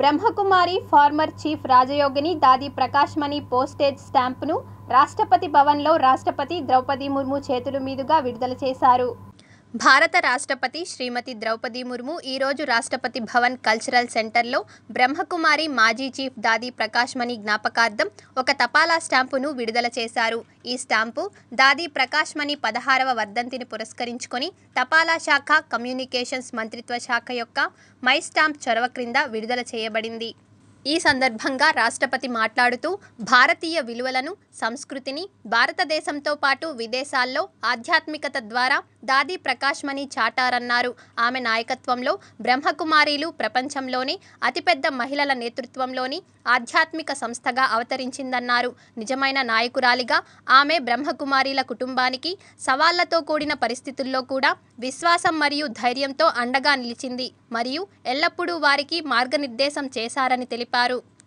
Brahma Kumari former chief రాజయోగిని దాది ప్రకాశ్మణి మణి postage స్టాంప్ను రాష్ట్రపతి భవన్లో రాష్ట్రపతి ద్రౌపది ముర్ము చేతుల మీదుగా విడుదల చేశారు భారత రాష్ట్రపతి శ్రీమతి ద్రౌపది ముర్ము ఈరోజు రాష్ట్రపతి భవన్ కల్చరల్ సెంటర్లో బ్రహ్మకుమారి మాజీ చీఫ్ దాది ప్రకాష్ మణి జ్ఞాపకార్థం ఒక తపాలా స్టాంపును విడుదల చేశారు ఈ స్టాంపు దాది ప్రకాష్ మణి పదహారవ వర్ధంతిని పురస్కరించుకొని తపాలా శాఖ కమ్యూనికేషన్స్ మంత్రిత్వ శాఖ యొక్క మై స్టాంప్ చొరవ క్రింద విడుదల చేయబడింది ఈ సందర్భంగా రాష్ట్రపతి మాట్లాడుతూ భారతీయ విలువలను సంస్కృతిని భారతదేశంతో పాటు విదేశాల్లో ఆధ్యాత్మికత ద్వారా దాది ప్రకాశ్మణి చాటారన్నారు ఆమె నాయకత్వంలో బ్రహ్మకుమారీలు ప్రపంచంలోనే అతిపెద్ద మహిళల నేతృత్వంలోని ఆధ్యాత్మిక సంస్థగా అవతరించిందన్నారు నిజమైన నాయకురాలిగా ఆమె బ్రహ్మకుమారీల కుటుంబానికి సవాళ్లతో కూడిన పరిస్థితుల్లో కూడా విశ్వాసం మరియు ధైర్యంతో అండగా నిలిచింది మరియు ఎల్లప్పుడూ వారికి మార్గనిర్దేశం చేశారని తెలిపారు తెలిపారు